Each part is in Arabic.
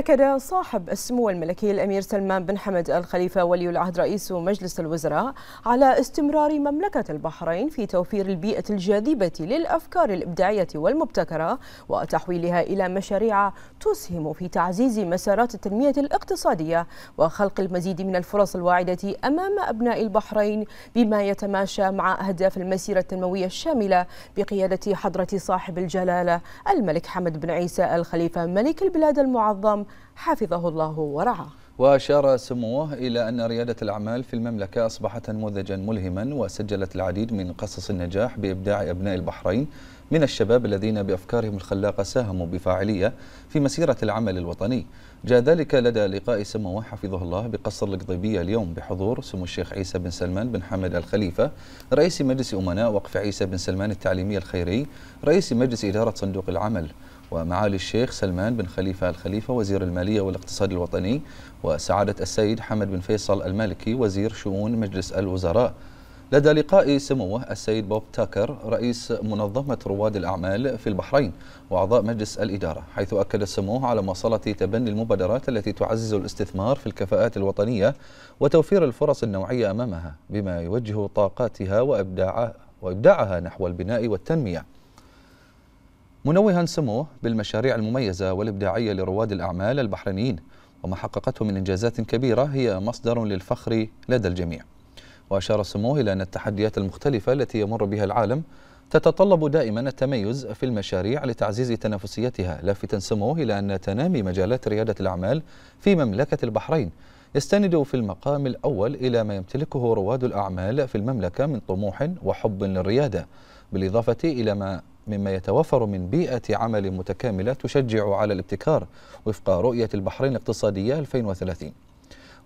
أكد صاحب السمو الملكي الأمير سلمان بن حمد الخليفة ولي العهد رئيس مجلس الوزراء على استمرار مملكة البحرين في توفير البيئة الجاذبة للأفكار الإبداعية والمبتكرة وتحويلها إلى مشاريع تسهم في تعزيز مسارات التنمية الاقتصادية وخلق المزيد من الفرص الواعدة أمام أبناء البحرين بما يتماشى مع أهداف المسيرة التنموية الشاملة بقيادة حضرة صاحب الجلالة الملك حمد بن عيسى الخليفة ملك البلاد المعظم حفظه الله ورعاه وأشار سموه إلى أن ريادة الأعمال في المملكة أصبحت نموذجا ملهما وسجلت العديد من قصص النجاح بإبداع أبناء البحرين من الشباب الذين بأفكارهم الخلاقة ساهموا بفاعلية في مسيرة العمل الوطني جاء ذلك لدى لقاء سموه حفظه الله بقصر القضيبية اليوم بحضور سمو الشيخ عيسى بن سلمان بن حمد الخليفة رئيس مجلس أمناء وقف عيسى بن سلمان التعليمي الخيري رئيس مجلس إدارة صندوق العمل ومعالي الشيخ سلمان بن خليفة الخليفة وزير المالية والاقتصاد الوطني وسعادة السيد حمد بن فيصل المالكي وزير شؤون مجلس الوزراء لدى لقاء سموه السيد بوب تاكر رئيس منظمة رواد الأعمال في البحرين وأعضاء مجلس الإدارة حيث أكد سموه على مواصلة تبني المبادرات التي تعزز الاستثمار في الكفاءات الوطنية وتوفير الفرص النوعية أمامها بما يوجه طاقاتها وإبداعها, وإبداعها نحو البناء والتنمية منوها سموه بالمشاريع المميزة والإبداعية لرواد الأعمال البحرينيين وما حققته من إنجازات كبيرة هي مصدر للفخر لدى الجميع وأشار سموه إلى أن التحديات المختلفة التي يمر بها العالم تتطلب دائما التميز في المشاريع لتعزيز تنافسيتها لافتا سموه إلى أن تنامي مجالات ريادة الأعمال في مملكة البحرين يستند في المقام الأول إلى ما يمتلكه رواد الأعمال في المملكة من طموح وحب للريادة بالإضافة إلى ما مما يتوفر من بيئة عمل متكاملة تشجع على الابتكار وفق رؤية البحرين الاقتصادية 2030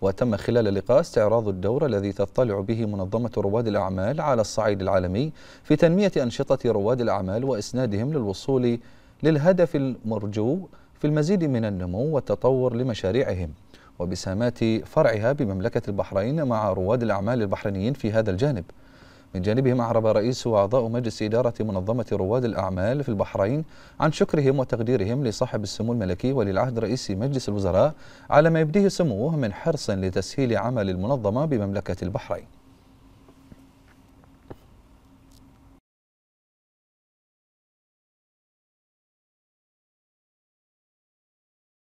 وتم خلال اللقاء استعراض الدور الذي تطلع به منظمة رواد الأعمال على الصعيد العالمي في تنمية أنشطة رواد الأعمال وإسنادهم للوصول للهدف المرجو في المزيد من النمو والتطور لمشاريعهم وبسامات فرعها بمملكة البحرين مع رواد الأعمال البحرينيين في هذا الجانب من جانبهم أعرب رئيس وأعضاء مجلس إدارة منظمة رواد الأعمال في البحرين عن شكرهم وتقديرهم لصاحب السمو الملكي وللعهد رئيس مجلس الوزراء على ما يبديه سموه من حرص لتسهيل عمل المنظمة بمملكة البحرين